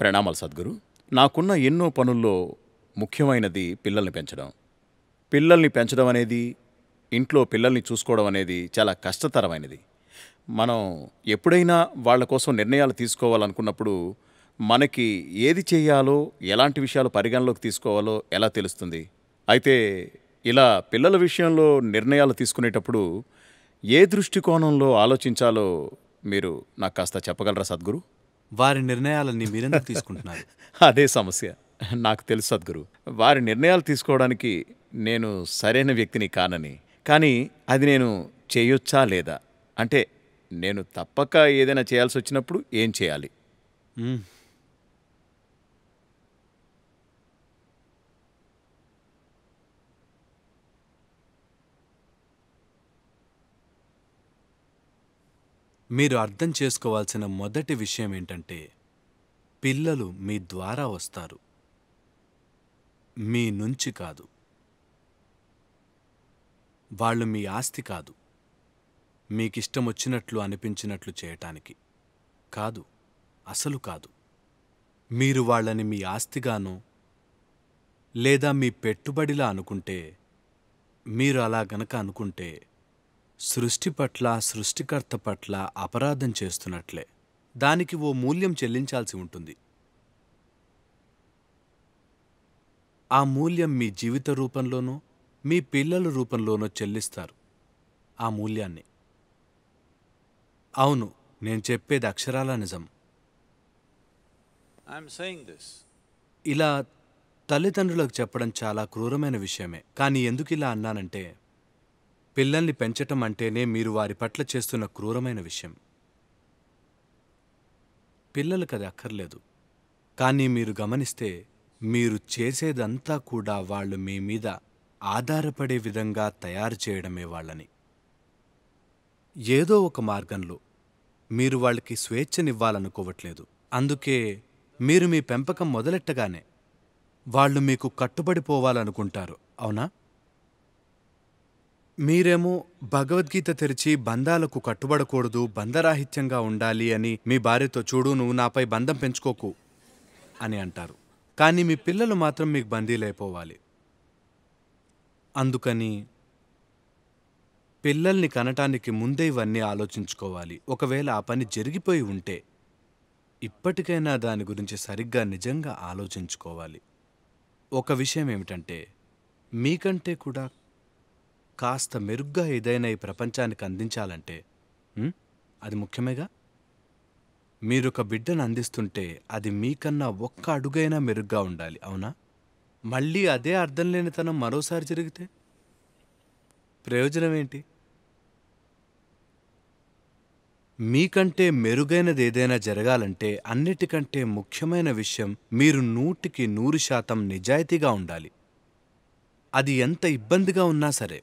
ప్రణామాలు సద్గురు నాకున్న ఎన్నో పనుల్లో ముఖ్యమైనది పిల్లల్ని పెంచడం పిల్లల్ని పెంచడం అనేది ఇంట్లో పిల్లల్ని చూసుకోవడం అనేది చాలా కష్టతరమైనది మనం ఎప్పుడైనా వాళ్ళ కోసం నిర్ణయాలు తీసుకోవాలనుకున్నప్పుడు మనకి ఏది చేయాలో ఎలాంటి విషయాలు పరిగణలోకి తీసుకోవాలో ఎలా తెలుస్తుంది అయితే ఇలా పిల్లల విషయంలో నిర్ణయాలు తీసుకునేటప్పుడు ఏ దృష్టికోణంలో ఆలోచించాలో మీరు నాకు కాస్త చెప్పగలరా సద్గురు వారి నిర్ణయాలన్నీ మీరెందుకు తీసుకుంటున్నారు అదే సమస్య నాకు తెలుసు సద్గురు వారి నిర్ణయాలు తీసుకోవడానికి నేను సరైన వ్యక్తిని కానని కానీ అది నేను చేయొచ్చా లేదా అంటే నేను తప్పక ఏదైనా చేయాల్సి వచ్చినప్పుడు ఏం చేయాలి మీరు అర్థం చేసుకోవాల్సిన మొదటి విషయం ఏంటంటే పిల్లలు మీ ద్వారా వస్తారు మీ నుంచి కాదు వాళ్ళు మీ ఆస్తి కాదు మీకిష్టం వచ్చినట్లు అనిపించినట్లు చేయటానికి కాదు అసలు కాదు మీరు వాళ్ళని మీ ఆస్తిగానో లేదా మీ పెట్టుబడిలా అనుకుంటే మీరు అలా గనక అనుకుంటే సృష్టి పట్ల సృష్టికర్త పట్ల అపరాధం చేస్తున్నట్లే దానికి ఓ మూల్యం చెల్లించాల్సి ఉంటుంది ఆ మూల్యం మీ జీవిత రూపంలోనో మీ పిల్లల రూపంలోనో చెల్లిస్తారు ఆ మూల్యాన్ని అవును నేను చెప్పేది అక్షరాల నిజం ఇలా తల్లిదండ్రులకు చెప్పడం చాలా క్రూరమైన విషయమే కానీ ఎందుకు ఇలా అన్నానంటే పిల్లల్ని పెంచటం అంటేనే మీరు వారి పట్ల చేస్తున్న క్రూరమైన విషయం పిల్లలకు అది అక్కర్లేదు కానీ మీరు గమనిస్తే మీరు చేసేదంతా కూడా వాళ్ళు మీ మీద ఆధారపడే విధంగా తయారు చేయడమే వాళ్ళని ఏదో ఒక మార్గంలో మీరు వాళ్ళకి స్వేచ్ఛనివ్వాలనుకోవట్లేదు అందుకే మీరు మీ పెంపకం మొదలెట్టగానే వాళ్ళు మీకు కట్టుబడిపోవాలనుకుంటారు అవునా మీరేమో భగవద్గీత తెరిచి బంధాలకు కట్టుబడకూడదు బంధరాహిత్యంగా ఉండాలి అని మీ భార్యతో చూడు నువ్వు నాపై బంధం పెంచుకోకు అని అంటారు కానీ మీ పిల్లలు మాత్రం మీకు బందీలైపోవాలి అందుకని పిల్లల్ని కనటానికి ముందే ఇవన్నీ ఆలోచించుకోవాలి ఒకవేళ ఆ పని జరిగిపోయి ఉంటే ఇప్పటికైనా దాని గురించి సరిగ్గా నిజంగా ఆలోచించుకోవాలి ఒక విషయం ఏమిటంటే మీకంటే కూడా కాస్త మెరుగ్గా ఏదైనా ఈ ప్రపంచానికి అందించాలంటే అది ముఖ్యమేగా మీరొక బిడ్డను అందిస్తుంటే అది మీకన్నా ఒక్క అడుగైనా మెరుగ్గా ఉండాలి అవునా మళ్ళీ అదే అర్థం లేనితనం మరోసారి జరిగితే ప్రయోజనం ఏంటి మీకంటే మెరుగైనది ఏదైనా జరగాలంటే అన్నిటికంటే ముఖ్యమైన విషయం మీరు నూటికి నూరు శాతం నిజాయితీగా ఉండాలి అది ఎంత ఇబ్బందిగా ఉన్నా సరే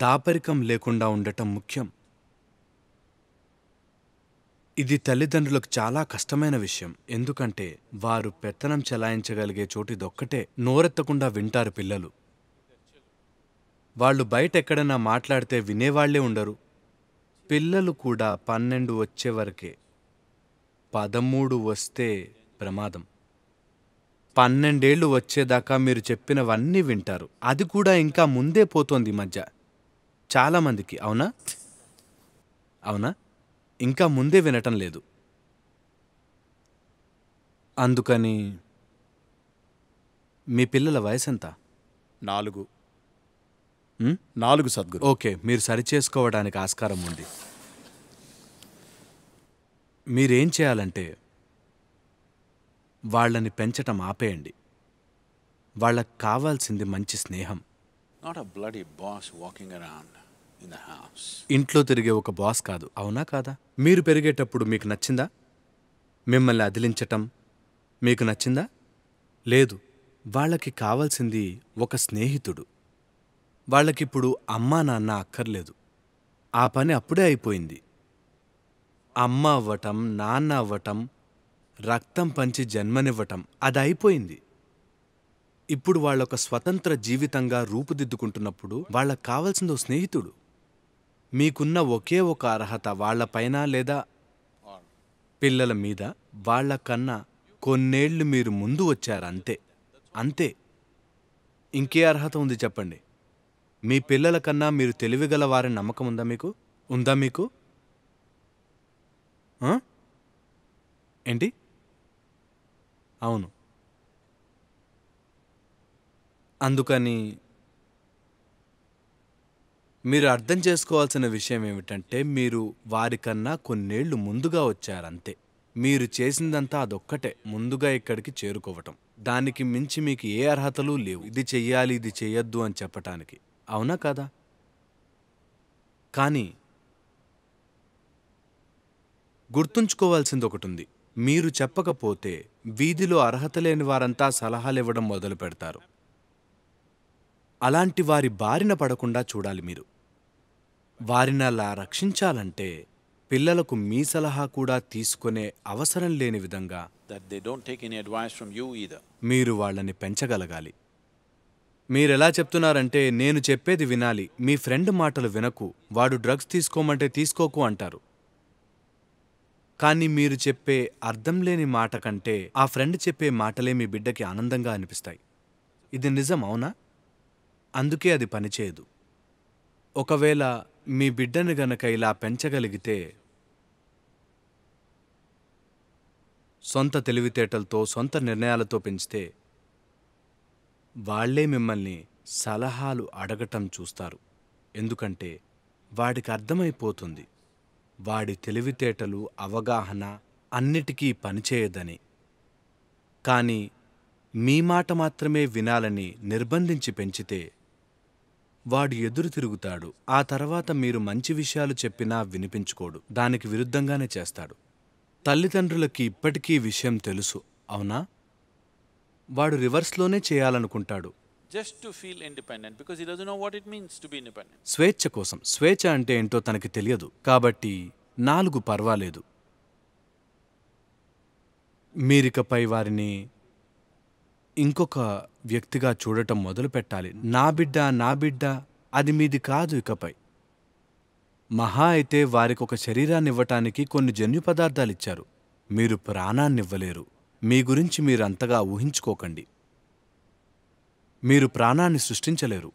దాపరికం లేకుండా ఉండటం ముఖ్యం ఇది తల్లిదండ్రులకు చాలా కష్టమైన విషయం ఎందుకంటే వారు పెత్తనం చెలాయించగలిగే చోటిదొక్కటే నోరెత్తకుండా వింటారు పిల్లలు వాళ్ళు బయట ఎక్కడైనా మాట్లాడితే వినేవాళ్లే ఉండరు పిల్లలు కూడా పన్నెండు వచ్చే వరకే పదమూడు వస్తే ప్రమాదం పన్నెండేళ్లు వచ్చేదాకా మీరు చెప్పినవన్నీ వింటారు అది కూడా ఇంకా ముందే పోతోంది మధ్య చాలామందికి అవునా అవునా ఇంకా ముందే వినటం లేదు అందుకని మీ పిల్లల వయసు ఎంత నాలుగు నాలుగు సద్గురు ఓకే మీరు సరిచేసుకోవడానికి ఆస్కారం ఉంది మీరేం చేయాలంటే వాళ్ళని పెంచటం ఆపేయండి వాళ్ళకి కావాల్సింది మంచి స్నేహం not a bloody boss walking around ఇంట్లో తిరిగే ఒక బాస్ కాదు అవునా కాదా మీరు పెరిగేటప్పుడు మీకు నచ్చిందా మిమ్మల్ని అదిలించటం మీకు నచ్చిందా లేదు వాళ్ళకి కావాల్సింది ఒక స్నేహితుడు వాళ్ళకిప్పుడు అమ్మా నాన్న అక్కర్లేదు ఆ పని అప్పుడే అయిపోయింది అమ్మ అవ్వటం నాన్న అవ్వటం రక్తం పంచి జన్మనివ్వటం అది అయిపోయింది ఇప్పుడు వాళ్ళొక స్వతంత్ర జీవితంగా రూపుదిద్దుకుంటున్నప్పుడు వాళ్ళకు కావాల్సిందో స్నేహితుడు మీకున్న ఒకే ఒక అర్హత వాళ్లపైన లేదా పిల్లల మీద వాళ్లకన్నా కొన్నేళ్లు మీరు ముందు వచ్చారు అంతే అంతే ఇంకే అర్హత ఉంది చెప్పండి మీ పిల్లల కన్నా మీరు తెలివిగల వారి నమ్మకం ఉందా మీకు ఉందా మీకు ఏంటి అవును అందుకని మీరు అర్థం చేసుకోవాల్సిన విషయం ఏమిటంటే మీరు వారికన్నా కొన్నేళ్లు ముందుగా వచ్చారంతే మీరు చేసిందంతా అదొక్కటే ముందుగా ఇక్కడికి చేరుకోవటం దానికి మించి మీకు ఏ అర్హతలు లేవు ఇది చెయ్యాలి ఇది చెయ్యొద్దు అని చెప్పటానికి అవునా కాదా కానీ గుర్తుంచుకోవాల్సింది ఒకటి ఉంది మీరు చెప్పకపోతే వీధిలో అర్హత లేని వారంతా సలహాలు ఇవ్వడం మొదలు పెడతారు అలాంటి వారి బారిన పడకుండా చూడాలి మీరు వారిని అలా రక్షించాలంటే పిల్లలకు మీ సలహా కూడా తీసుకునే అవసరం లేని విధంగా మీరు వాళ్ళని పెంచగలగాలి మీరెలా చెప్తున్నారంటే నేను చెప్పేది వినాలి మీ ఫ్రెండ్ మాటలు వినకు వాడు డ్రగ్స్ తీసుకోమంటే తీసుకోకు అంటారు కానీ మీరు చెప్పే అర్థం లేని మాట కంటే ఆ ఫ్రెండ్ చెప్పే మాటలే మీ బిడ్డకి ఆనందంగా అనిపిస్తాయి ఇది నిజం అవునా అందుకే అది పనిచేయదు ఒకవేళ మీ బిడ్డను గనక ఇలా పెంచగలిగితే సొంత తెలివితేటలతో సొంత నిర్ణయాలతో పెంచితే వాళ్లే మిమ్మల్ని సలహాలు అడగటం చూస్తారు ఎందుకంటే వాడికి అర్థమైపోతుంది వాడి తెలివితేటలు అవగాహన అన్నిటికీ పనిచేయదని కానీ మీ మాట మాత్రమే వినాలని నిర్బంధించి పెంచితే వాడు ఎదురు తిరుగుతాడు ఆ తర్వాత మీరు మంచి విషయాలు చెప్పినా వినిపించుకోడు దానికి విరుద్ధంగానే చేస్తాడు తల్లిదండ్రులకి ఇప్పటికీ విషయం తెలుసు అవునా వాడు రివర్స్లోనే చేయాలనుకుంటాడు just to feel independent because he doesn't know what it means to be independent స్వేచ్ఛ కోసం స్వేచ్ఛ అంటే ఏంటో తనకి తెలియదు కాబట్టి నాలుగు పర్వాలేదు మీరికపై వారిని ఇంకొక వ్యక్తిగా చూడటం మొదలు పెట్టాలి నా బిడ్డ నా బిడ్డ అది మీది కాదు ఇకపై మహా అయితే వారికి ఒక శరీరాన్ని ఇవ్వటానికి కొన్ని జన్యు పదార్థాలు ఇచ్చారు మీరు ప్రాణాన్నివ్వలేరు మీ గురించి మీరు అంతగా ఊహించుకోకండి మీరు ప్రాణాన్ని సృష్టించలేరు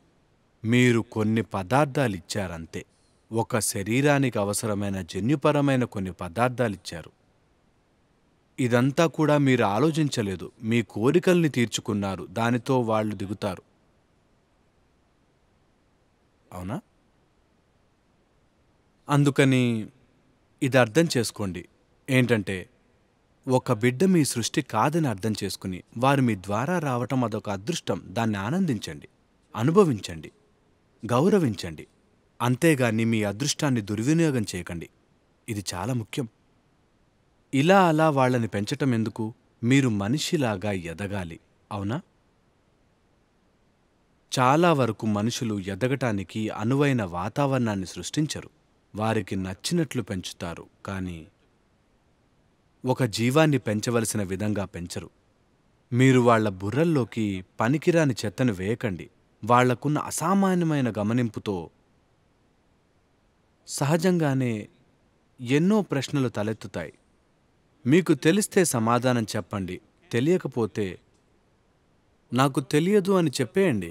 మీరు కొన్ని పదార్థాలు ఇచ్చారంతే ఒక శరీరానికి అవసరమైన జన్యుపరమైన కొన్ని పదార్థాలు ఇచ్చారు ఇదంతా కూడా మీరు ఆలోచించలేదు మీ కోరికల్ని తీర్చుకున్నారు దానితో వాళ్ళు దిగుతారు అవునా అందుకని ఇది అర్థం చేసుకోండి ఏంటంటే ఒక బిడ్డ మీ సృష్టి కాదని అర్థం చేసుకుని వారు మీ ద్వారా రావటం అదొక అదృష్టం దాన్ని ఆనందించండి అనుభవించండి గౌరవించండి అంతేగాని మీ అదృష్టాన్ని దుర్వినియోగం చేయకండి ఇది చాలా ముఖ్యం ఇలా అలా వాళ్ళని పెంచటం ఎందుకు మీరు మనిషిలాగా ఎదగాలి అవునా చాలా వరకు మనుషులు ఎదగటానికి అనువైన వాతావరణాన్ని సృష్టించరు వారికి నచ్చినట్లు పెంచుతారు కానీ ఒక జీవాన్ని పెంచవలసిన విధంగా పెంచరు మీరు వాళ్ల బుర్రల్లోకి పనికిరాని చెత్తను వేయకండి వాళ్లకున్న అసామాన్యమైన గమనింపుతో సహజంగానే ఎన్నో ప్రశ్నలు తలెత్తుతాయి మీకు తెలిస్తే సమాధానం చెప్పండి తెలియకపోతే నాకు తెలియదు అని చెప్పేయండి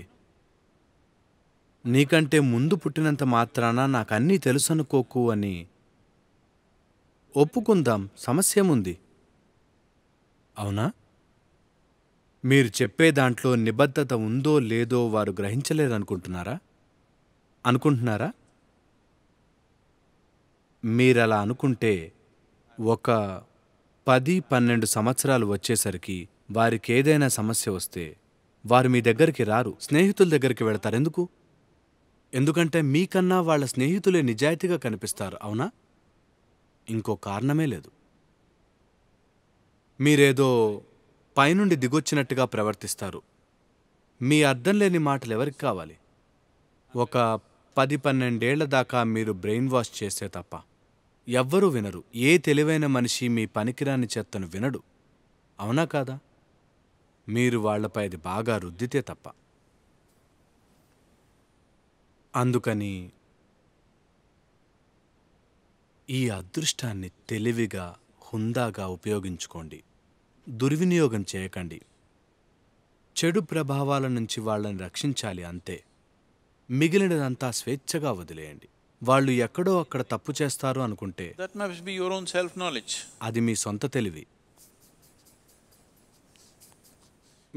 నీకంటే ముందు పుట్టినంత మాత్రాన నాకు నాకన్నీ తెలుసనుకోకు అని ఒప్పుకుందాం సమస్యముంది అవునా మీరు చెప్పే దాంట్లో నిబద్ధత ఉందో లేదో వారు గ్రహించలేదనుకుంటున్నారా అనుకుంటున్నారా మీరలా అనుకుంటే ఒక పది పన్నెండు సంవత్సరాలు వచ్చేసరికి వారికి ఏదైనా సమస్య వస్తే వారు మీ దగ్గరికి రారు స్నేహితుల దగ్గరికి వెళతారు ఎందుకు ఎందుకంటే మీకన్నా వాళ్ళ స్నేహితులే నిజాయితీగా కనిపిస్తారు అవునా ఇంకో కారణమే లేదు మీరేదో పైనుండి దిగొచ్చినట్టుగా ప్రవర్తిస్తారు మీ అర్థం లేని మాటలు ఎవరికి కావాలి ఒక పది పన్నెండేళ్ల దాకా మీరు బ్రెయిన్ వాష్ చేస్తే తప్ప ఎవ్వరూ వినరు ఏ తెలివైన మనిషి మీ పనికిరాని చెత్తను వినడు అవునా కాదా మీరు వాళ్లపై అది బాగా రుద్దితే తప్ప అందుకని ఈ అదృష్టాన్ని తెలివిగా హుందాగా ఉపయోగించుకోండి దుర్వినియోగం చేయకండి చెడు ప్రభావాల నుంచి వాళ్ళని రక్షించాలి అంతే మిగిలినదంతా స్వేచ్ఛగా వదిలేయండి వాళ్ళు ఎక్కడో అక్కడ తప్పు చేస్తారు అనుకుంటే అది మీ సొంత తెలివి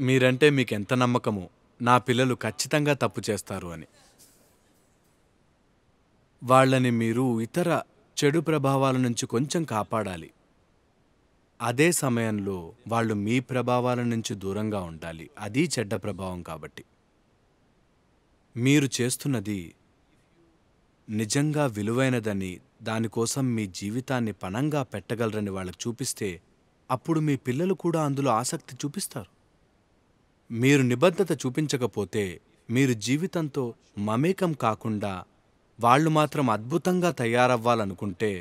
మీరంటే మీకు ఎంత నమ్మకము నా పిల్లలు ఖచ్చితంగా తప్పు చేస్తారు అని వాళ్ళని మీరు ఇతర చెడు ప్రభావాల నుంచి కొంచెం కాపాడాలి అదే సమయంలో వాళ్ళు మీ ప్రభావాల నుంచి దూరంగా ఉండాలి అది చెడ్డ ప్రభావం కాబట్టి మీరు చేస్తున్నది నిజంగా విలువైనదని దానికోసం మీ జీవితాన్ని పణంగా పెట్టగలరని వాళ్ళకు చూపిస్తే అప్పుడు మీ పిల్లలు కూడా అందులో ఆసక్తి చూపిస్తారు మీరు నిబద్ధత చూపించకపోతే మీరు జీవితంతో మమేకం కాకుండా వాళ్ళు మాత్రం అద్భుతంగా తయారవ్వాలనుకుంటే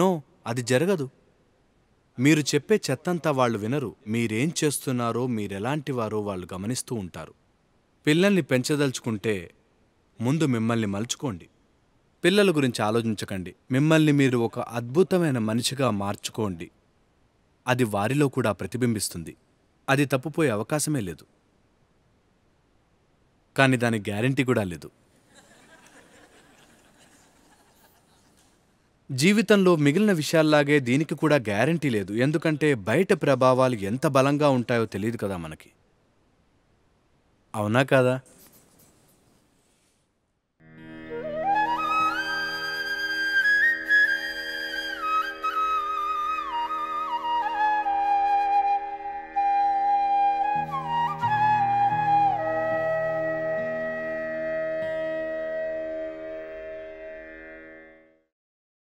నో అది జరగదు మీరు చెప్పే చెత్తంతా వాళ్ళు వినరు మీరేం చేస్తున్నారో మీరెలాంటివారో వాళ్ళు గమనిస్తూ ఉంటారు పిల్లల్ని పెంచదలుచుకుంటే ముందు మిమ్మల్ని మలుచుకోండి పిల్లల గురించి ఆలోచించకండి మిమ్మల్ని మీరు ఒక అద్భుతమైన మనిషిగా మార్చుకోండి అది వారిలో కూడా ప్రతిబింబిస్తుంది అది తప్పుపోయే అవకాశమే లేదు కానీ దాని గ్యారంటీ కూడా లేదు జీవితంలో మిగిలిన విషయాల్లాగే దీనికి కూడా గ్యారంటీ లేదు ఎందుకంటే బయట ప్రభావాలు ఎంత బలంగా ఉంటాయో తెలియదు కదా మనకి అవునా కాదా